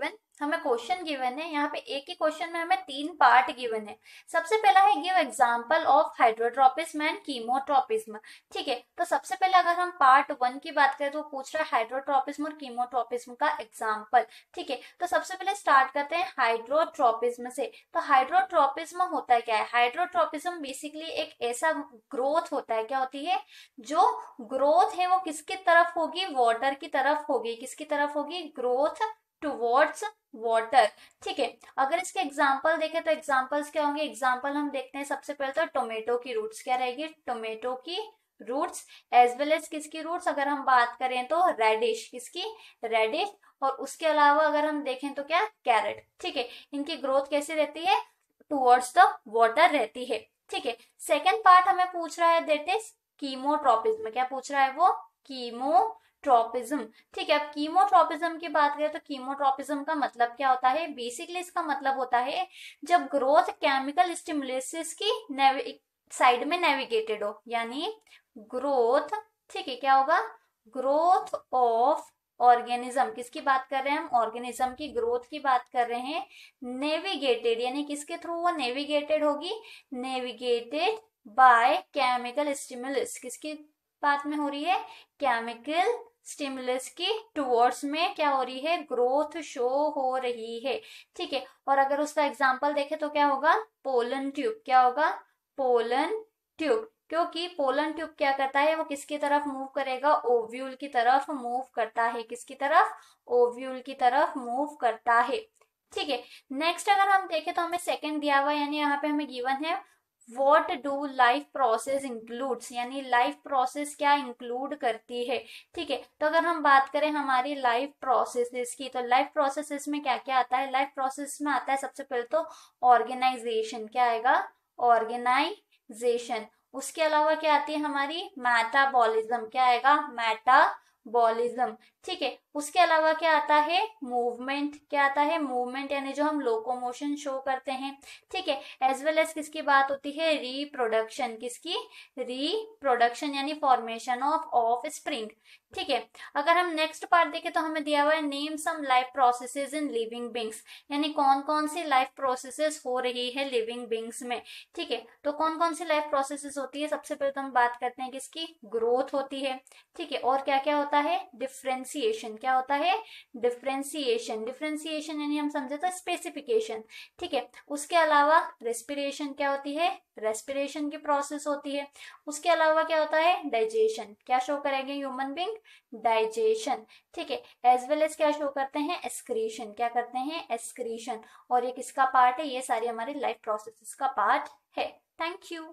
given हमें question given है यहाँ पे एक ही क्वेश्चन में हमें तीन पार्ट गिवन है सबसे पहला है give example of hydrotropism and chemotropism ठीक है तो सबसे पहले अगर हम पार्ट वन की बात करें तो पूछ रहा है हाइड्रोट्रोपिज्म और कीमोट्रोपिज्म का एग्जाम्पल ठीक है तो सबसे पहले स्टार्ट करते हैं हाइड्रोट्रोपिज्म से तो हाइड्रोट्रोपिज्म होता है क्या है हाइड्रोट्रोपिज्म बेसिकली एक ऐसा ग्रोथ होता है क्या होती है जो ग्रोथ है वो किसकी तरफ होगी वॉटर की तरफ होगी किसकी तरफ होगी ग्रोथ टूवर्ड्स वॉटर ठीक है अगर इसके एग्जाम्पल देखें तो एग्जाम्पल्स क्या होंगे एग्जाम्पल हम देखते हैं सबसे पहले तो टोमेटो की रूट्स क्या रहेगी टोमेटो की रूट्स एज वेल एज किसकी रूट्स अगर हम बात करें तो रेडिश किसकी रेडिश और उसके अलावा अगर हम देखें तो क्या कैरेट ठीक है इनकी ग्रोथ कैसे रहती है टूवर्ड्स द वॉटर रहती है ठीक है सेकेंड पार्ट हमें पूछ रहा है देट इज में क्या पूछ रहा है वो कीमो ट्रॉपिज्म ठीक है अब कीमोट्रॉपिज्म की बात करें तो कीमोट्रॉपिज्म का मतलब क्या होता है बेसिकली इसका मतलब होता है जब ग्रोथ केमिकल स्टिमुलेसिस की साइड में नेविगेटेड हो यानी ग्रोथ ठीक है क्या होगा ग्रोथ ऑफ ऑर्गेनिज्म किसकी बात कर रहे हैं हम ऑर्गेनिज्म की ग्रोथ की बात कर रहे हैं नेविगेटेड यानी किसके थ्रू वो नेविगेटेड होगी नेविगेटेड बाय केमिकल स्टिमुलस किसकी बात में हो रही है केमिकल स्टिमुलस की टूवर्ड्स में क्या हो रही है ग्रोथ शो हो रही है ठीक है और अगर उसका एग्जाम्पल देखे तो क्या होगा पोलन ट्यूब क्या होगा पोलन ट्यूब क्योंकि पोलन ट्यूब क्या करता है वो किसकी तरफ मूव करेगा ओव्यूल की तरफ मूव करता है किसकी तरफ ओव्यूल की तरफ मूव करता है ठीक है नेक्स्ट अगर हम देखें तो हमें सेकंड दिया हुआ यानी यहाँ पे हमें गिवन है what do life process includes यानी लाइफ प्रोसेस क्या इंक्लूड करती है ठीक है तो अगर हम बात करें हमारी लाइफ प्रोसेसेस की तो लाइफ प्रोसेसेस में क्या क्या आता है लाइफ प्रोसेस में आता है सबसे पहले तो ऑर्गेनाइजेशन क्या आएगा ऑर्गेनाइजेशन उसके अलावा क्या आती है हमारी मेटाबॉलिज्म क्या आएगा मेटा बॉलिज्म ठीक है उसके अलावा क्या आता है मूवमेंट क्या आता है मूवमेंट यानी जो हम लोकोमोशन शो करते हैं ठीक है एज वेल एज किसकी बात होती है रिप्रोडक्शन किसकी रिप्रोडक्शन यानी फॉर्मेशन ऑफ ऑफ स्प्रिंग ठीक है अगर हम नेक्स्ट पार्ट देखें तो हमें दिया हुआ है name some life processes in living beings यानी कौन कौन सी लाइफ प्रोसेसेस हो रही है लिविंग बिंग्स में ठीक है तो कौन कौन सी लाइफ प्रोसेसेस होती है सबसे पहले तो हम बात करते हैं किसकी ग्रोथ होती है ठीक है और क्या क्या होता है होता है डिफ्रेंसिएशन क्या होता है डिफ्रेंसिएशन डिफ्रेंसिएशन यानी हम समझे तो स्पेसिफिकेशन ठीक है उसके अलावा रेस्पिरेशन क्या होती है रेस्पिरेशन की प्रोसेस होती है उसके अलावा क्या होता है डाइजेशन क्या शो करेंगे ह्यूमन बींग डाइजेशन ठीक है एज वेल एज क्या शो करते हैं एस्क्रीशन क्या करते हैं एस्क्रीशन और ये किसका पार्ट है ये सारी हमारी लाइफ प्रोसेस का पार्ट है थैंक यू